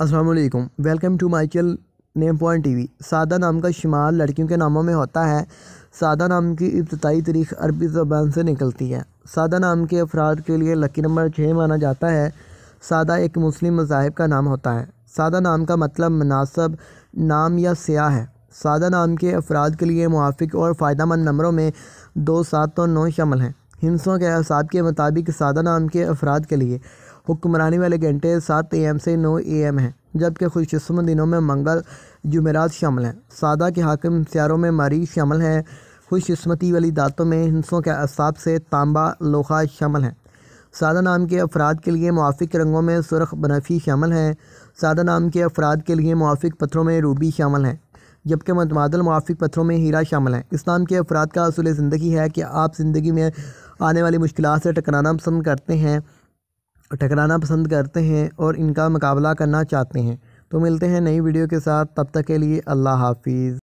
Aslam welcome to Michael name point वी सादा नाम का शुमार लड़कियों के नामों में होता है सादा नाम की इब्तदाई तारीख अरबी ज़बान से निकलती है सादा नाम के अफराद के लिए लकी नंबर छः माना जाता है सादा एक मुस्लिम मज़ाहब का नाम होता है सादा नाम का मतलब मुनासब नाम या सयाह है सादा नाम के अफराद के लिए मुआफ़ और फ़ायदा मंद नंबरों में दो सात और नौ शामिल हैं हिंसों के अहसाब के मुताबिक सादा नाम के अफराद के लिए हुक्मरानी वाले घंटे सात ए से नौ ए हैं जबकि खुशकस्म दिनों में मंगल जुमेरात शामिल हैं सादा के हाकम सियारों में मरीज शामिल हैं खुशकस्मती वाली दातों में हिंसों के असाब से तांबा लोहा शामिल हैं सादा नाम के अफराद के लिए मुआफ़ रंगों में सुरख बनफ़ी शामिल हैं सादा नाम के अफराद के लिए मुआफ़ पत्थरों में रूबी शामिल हैं जबकि मतमादल मुआफ़ पत्थरों में हीरा शामिल है इस नाम के अफराद का असूल ज़िंदगी है कि आप ज़िंदगी में आने वाली मुश्किल से टकराना पसंद करते हैं टकराना पसंद करते हैं और इनका मुकाबला करना चाहते हैं तो मिलते हैं नई वीडियो के साथ तब तक के लिए अल्लाह हाफिज़